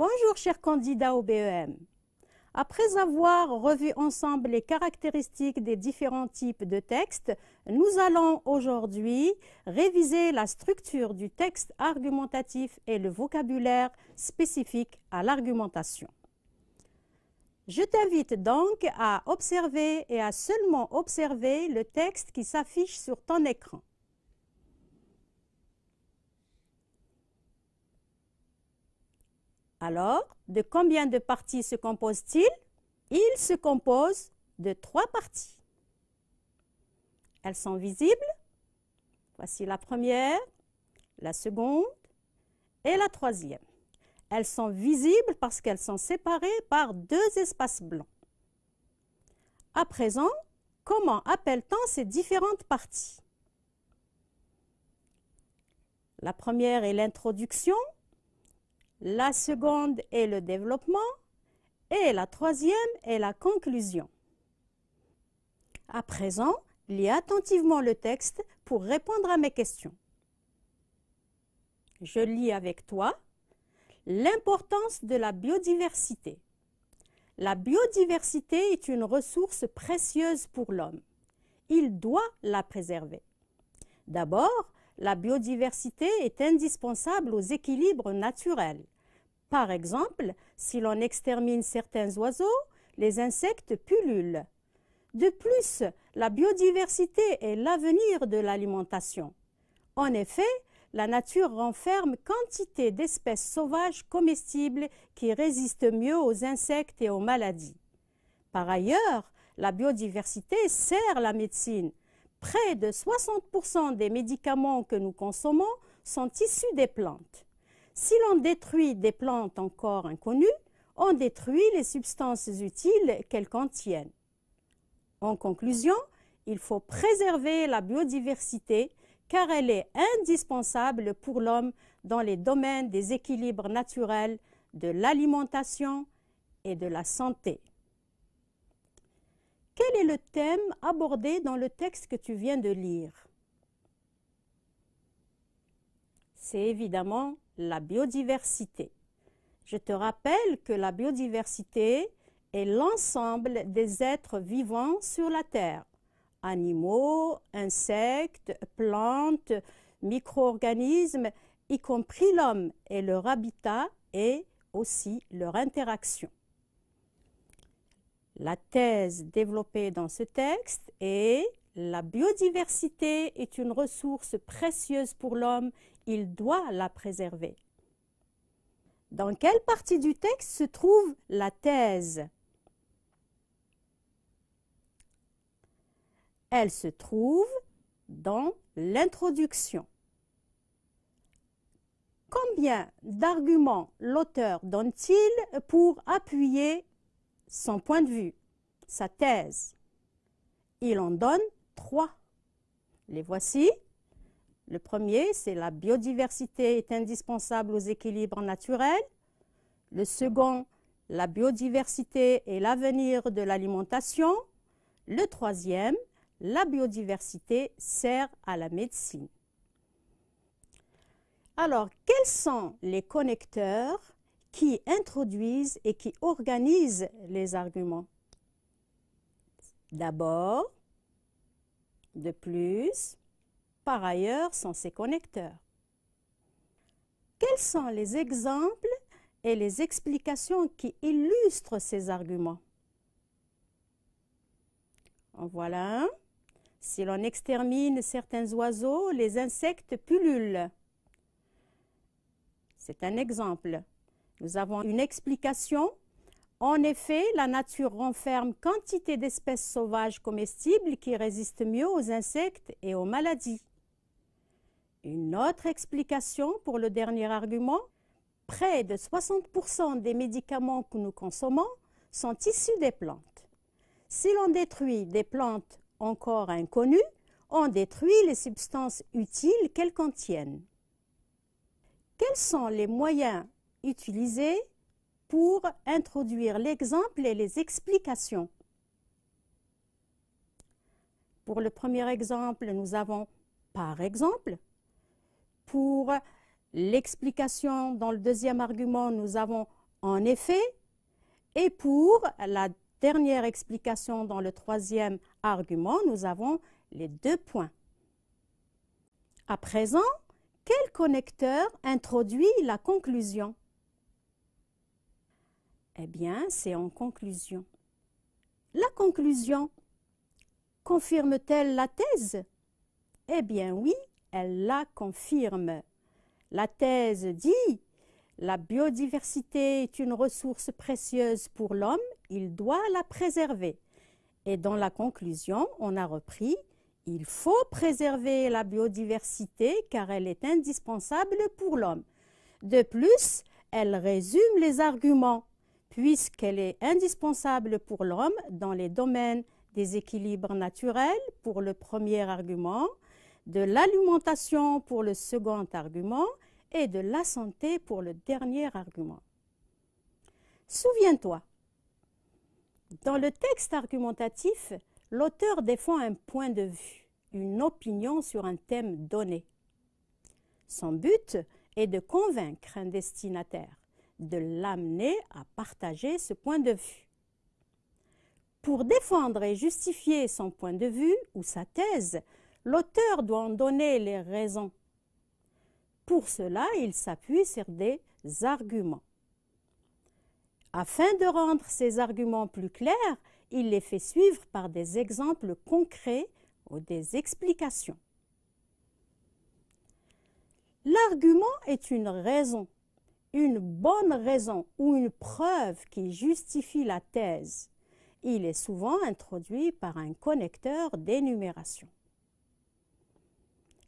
Bonjour chers candidats au BEM. Après avoir revu ensemble les caractéristiques des différents types de textes, nous allons aujourd'hui réviser la structure du texte argumentatif et le vocabulaire spécifique à l'argumentation. Je t'invite donc à observer et à seulement observer le texte qui s'affiche sur ton écran. Alors, de combien de parties se compose-t-il Il se compose de trois parties. Elles sont visibles. Voici la première, la seconde et la troisième. Elles sont visibles parce qu'elles sont séparées par deux espaces blancs. À présent, comment appelle-t-on ces différentes parties La première est l'introduction, la seconde est le développement. Et la troisième est la conclusion. À présent, lis attentivement le texte pour répondre à mes questions. Je lis avec toi l'importance de la biodiversité. La biodiversité est une ressource précieuse pour l'homme. Il doit la préserver. D'abord, la biodiversité est indispensable aux équilibres naturels. Par exemple, si l'on extermine certains oiseaux, les insectes pullulent. De plus, la biodiversité est l'avenir de l'alimentation. En effet, la nature renferme quantité d'espèces sauvages comestibles qui résistent mieux aux insectes et aux maladies. Par ailleurs, la biodiversité sert la médecine près de 60% des médicaments que nous consommons sont issus des plantes. Si l'on détruit des plantes encore inconnues, on détruit les substances utiles qu'elles contiennent. En conclusion, il faut préserver la biodiversité car elle est indispensable pour l'homme dans les domaines des équilibres naturels, de l'alimentation et de la santé. Quel est le thème abordé dans le texte que tu viens de lire C'est évidemment la biodiversité. Je te rappelle que la biodiversité est l'ensemble des êtres vivants sur la Terre. Animaux, insectes, plantes, micro-organismes, y compris l'homme, et leur habitat et aussi leur interaction. La thèse développée dans ce texte est La biodiversité est une ressource précieuse pour l'homme, il doit la préserver. Dans quelle partie du texte se trouve la thèse Elle se trouve dans l'introduction. Combien d'arguments l'auteur donne-t-il pour appuyer son point de vue, sa thèse. Il en donne trois. Les voici. Le premier, c'est la biodiversité est indispensable aux équilibres naturels. Le second, la biodiversité est l'avenir de l'alimentation. Le troisième, la biodiversité sert à la médecine. Alors, quels sont les connecteurs qui introduisent et qui organisent les arguments. D'abord, de plus, par ailleurs sont ces connecteurs. Quels sont les exemples et les explications qui illustrent ces arguments En voilà un. Si l'on extermine certains oiseaux, les insectes pullulent. C'est un exemple. Nous avons une explication. En effet, la nature renferme quantité d'espèces sauvages comestibles qui résistent mieux aux insectes et aux maladies. Une autre explication pour le dernier argument, près de 60% des médicaments que nous consommons sont issus des plantes. Si l'on détruit des plantes encore inconnues, on détruit les substances utiles qu'elles contiennent. Quels sont les moyens utilisé pour introduire l'exemple et les explications. Pour le premier exemple, nous avons par exemple. Pour l'explication dans le deuxième argument, nous avons en effet. Et pour la dernière explication dans le troisième argument, nous avons les deux points. À présent, quel connecteur introduit la conclusion eh bien, c'est en conclusion. La conclusion confirme-t-elle la thèse Eh bien oui, elle la confirme. La thèse dit la biodiversité est une ressource précieuse pour l'homme, il doit la préserver. Et dans la conclusion, on a repris il faut préserver la biodiversité car elle est indispensable pour l'homme. De plus, elle résume les arguments puisqu'elle est indispensable pour l'homme dans les domaines des équilibres naturels pour le premier argument, de l'alimentation pour le second argument et de la santé pour le dernier argument. Souviens-toi, dans le texte argumentatif, l'auteur défend un point de vue, une opinion sur un thème donné. Son but est de convaincre un destinataire de l'amener à partager ce point de vue. Pour défendre et justifier son point de vue ou sa thèse, l'auteur doit en donner les raisons. Pour cela, il s'appuie sur des arguments. Afin de rendre ses arguments plus clairs, il les fait suivre par des exemples concrets ou des explications. L'argument est une raison une bonne raison ou une preuve qui justifie la thèse, il est souvent introduit par un connecteur d'énumération.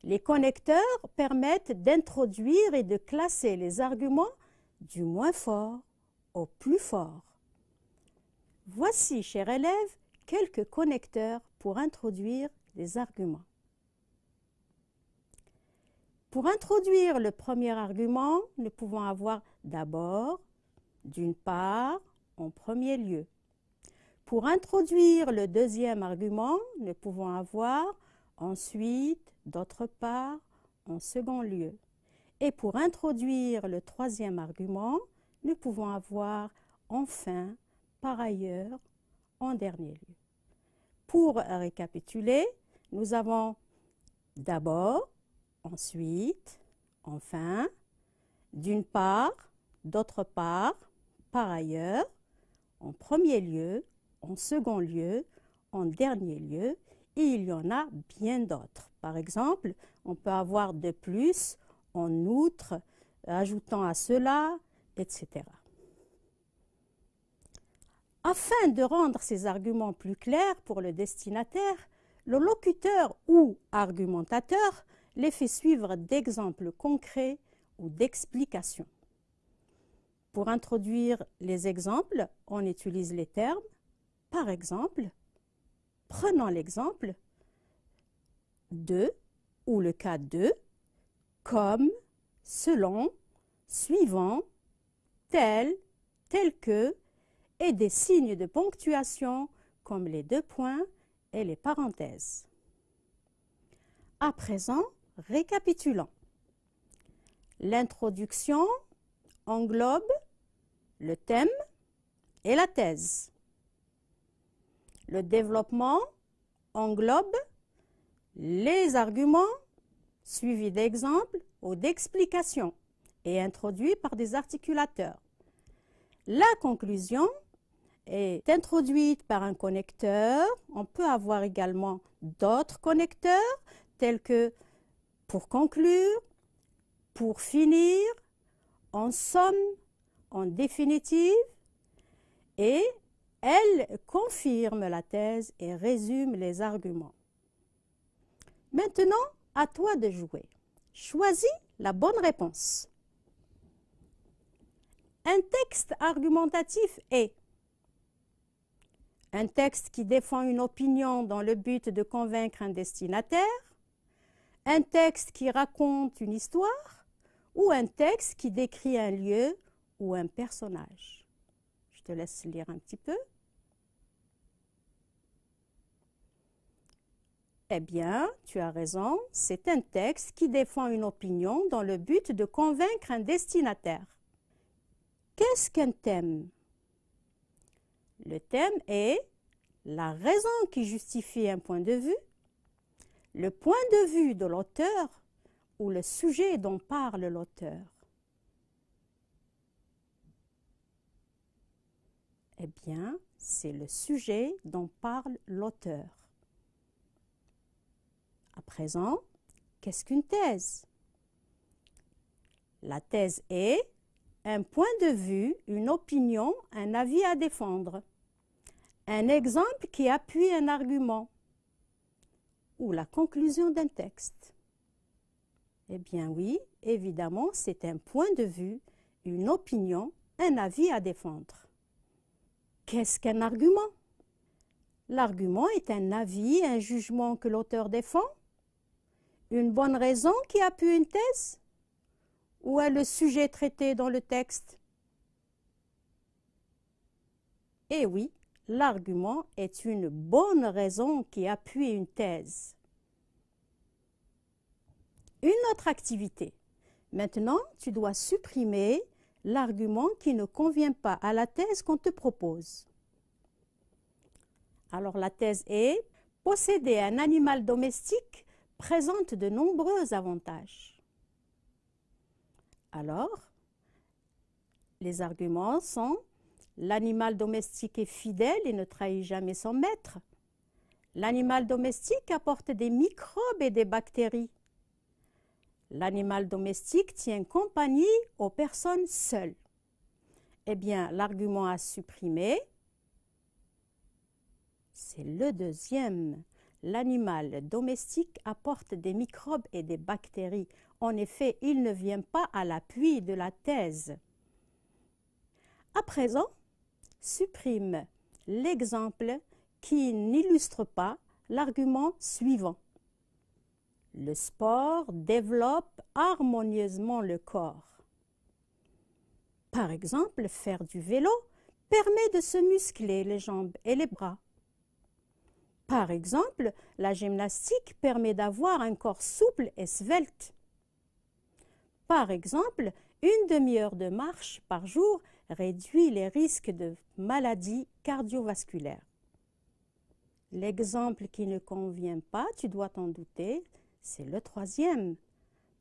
Les connecteurs permettent d'introduire et de classer les arguments du moins fort au plus fort. Voici, chers élèves, quelques connecteurs pour introduire les arguments. Pour introduire le premier argument, nous pouvons avoir d'abord, d'une part, en premier lieu. Pour introduire le deuxième argument, nous pouvons avoir ensuite, d'autre part, en second lieu. Et pour introduire le troisième argument, nous pouvons avoir enfin, par ailleurs, en dernier lieu. Pour récapituler, nous avons d'abord, ensuite, enfin, d'une part, d'autre part, par ailleurs, en premier lieu, en second lieu, en dernier lieu, et il y en a bien d'autres. Par exemple, on peut avoir de plus, en outre, ajoutant à cela, etc. Afin de rendre ces arguments plus clairs pour le destinataire, le locuteur ou argumentateur L'effet suivre d'exemples concrets ou d'explications. Pour introduire les exemples, on utilise les termes. Par exemple, prenons l'exemple de ou le cas de, comme, selon, suivant, tel, tel que, et des signes de ponctuation comme les deux points et les parenthèses. À présent, Récapitulons. L'introduction englobe le thème et la thèse. Le développement englobe les arguments suivis d'exemples ou d'explications et introduits par des articulateurs. La conclusion est introduite par un connecteur. On peut avoir également d'autres connecteurs tels que pour conclure, pour finir, en somme, en définitive, et elle confirme la thèse et résume les arguments. Maintenant, à toi de jouer. Choisis la bonne réponse. Un texte argumentatif est un texte qui défend une opinion dans le but de convaincre un destinataire, un texte qui raconte une histoire ou un texte qui décrit un lieu ou un personnage. Je te laisse lire un petit peu. Eh bien, tu as raison, c'est un texte qui défend une opinion dans le but de convaincre un destinataire. Qu'est-ce qu'un thème Le thème est la raison qui justifie un point de vue le point de vue de l'auteur ou le sujet dont parle l'auteur. Eh bien, c'est le sujet dont parle l'auteur. À présent, qu'est-ce qu'une thèse La thèse est un point de vue, une opinion, un avis à défendre. Un exemple qui appuie un argument ou la conclusion d'un texte Eh bien oui, évidemment, c'est un point de vue, une opinion, un avis à défendre. Qu'est-ce qu'un argument L'argument est un avis, un jugement que l'auteur défend Une bonne raison qui appuie une thèse Ou est le sujet traité dans le texte Eh oui, L'argument est une bonne raison qui appuie une thèse. Une autre activité. Maintenant, tu dois supprimer l'argument qui ne convient pas à la thèse qu'on te propose. Alors la thèse est « Posséder un animal domestique présente de nombreux avantages ». Alors, les arguments sont L'animal domestique est fidèle et ne trahit jamais son maître. L'animal domestique apporte des microbes et des bactéries. L'animal domestique tient compagnie aux personnes seules. Eh bien, l'argument à supprimer, c'est le deuxième. L'animal domestique apporte des microbes et des bactéries. En effet, il ne vient pas à l'appui de la thèse. À présent, supprime l'exemple qui n'illustre pas l'argument suivant. Le sport développe harmonieusement le corps. Par exemple, faire du vélo permet de se muscler les jambes et les bras. Par exemple, la gymnastique permet d'avoir un corps souple et svelte. Par exemple, une demi-heure de marche par jour réduit les risques de maladies cardiovasculaires. L'exemple qui ne convient pas, tu dois t'en douter, c'est le troisième.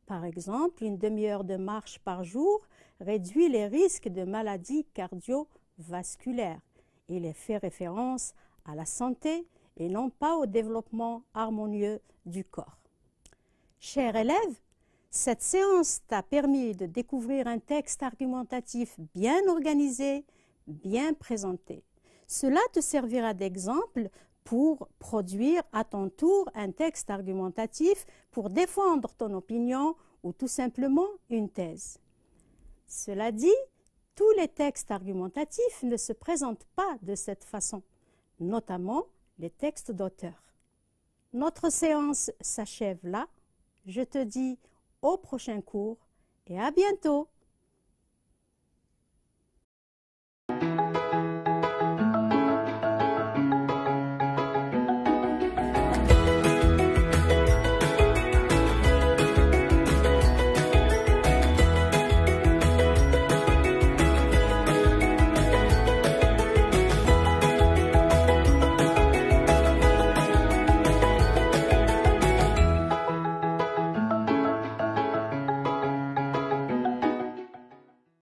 Par exemple, une demi-heure de marche par jour réduit les risques de maladies cardiovasculaires. Il fait référence à la santé et non pas au développement harmonieux du corps. Chers élèves, cette séance t'a permis de découvrir un texte argumentatif bien organisé, bien présenté. Cela te servira d'exemple pour produire à ton tour un texte argumentatif pour défendre ton opinion ou tout simplement une thèse. Cela dit, tous les textes argumentatifs ne se présentent pas de cette façon, notamment les textes d'auteur. Notre séance s'achève là. Je te dis au prochain cours et à bientôt